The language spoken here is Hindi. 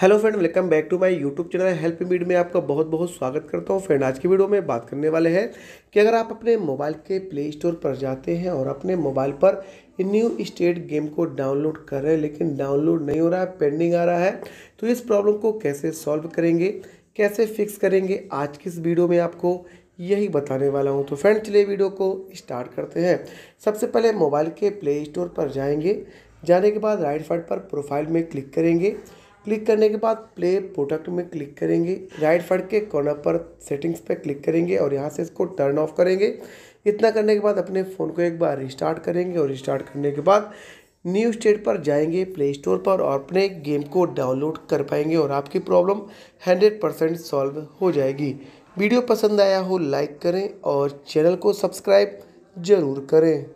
hello friend welcome back to my YouTube channel help मीड में आपका बहुत बहुत स्वागत करता हूं फ्रेंड आज की वीडियो में बात करने वाले हैं कि अगर आप अपने मोबाइल के प्ले स्टोर पर जाते हैं और अपने मोबाइल पर न्यू स्टेट गेम को डाउनलोड कर रहे हैं लेकिन डाउनलोड नहीं हो रहा है पेंडिंग आ रहा है तो इस प्रॉब्लम को कैसे सॉल्व करेंगे कैसे फिक्स करेंगे आज की इस वीडियो में आपको यही बताने वाला हूँ तो फ्रेंड चलिए वीडियो को स्टार्ट करते हैं सबसे पहले मोबाइल के प्ले स्टोर पर जाएंगे जाने के बाद राइट साइड पर प्रोफाइल में क्लिक करेंगे क्लिक करने के बाद प्ले प्रोडक्ट में क्लिक करेंगे राइट फट के कॉर्नर पर सेटिंग्स पर क्लिक करेंगे और यहाँ से इसको टर्न ऑफ करेंगे इतना करने के बाद अपने फ़ोन को एक बार रिस्टार्ट करेंगे और रिस्टार्ट करने के बाद न्यू स्टेट पर जाएंगे प्ले स्टोर पर और अपने गेम को डाउनलोड कर पाएंगे और आपकी प्रॉब्लम हंड्रेड परसेंट सॉल्व हो जाएगी वीडियो पसंद आया हो लाइक करें और चैनल को सब्सक्राइब ज़रूर करें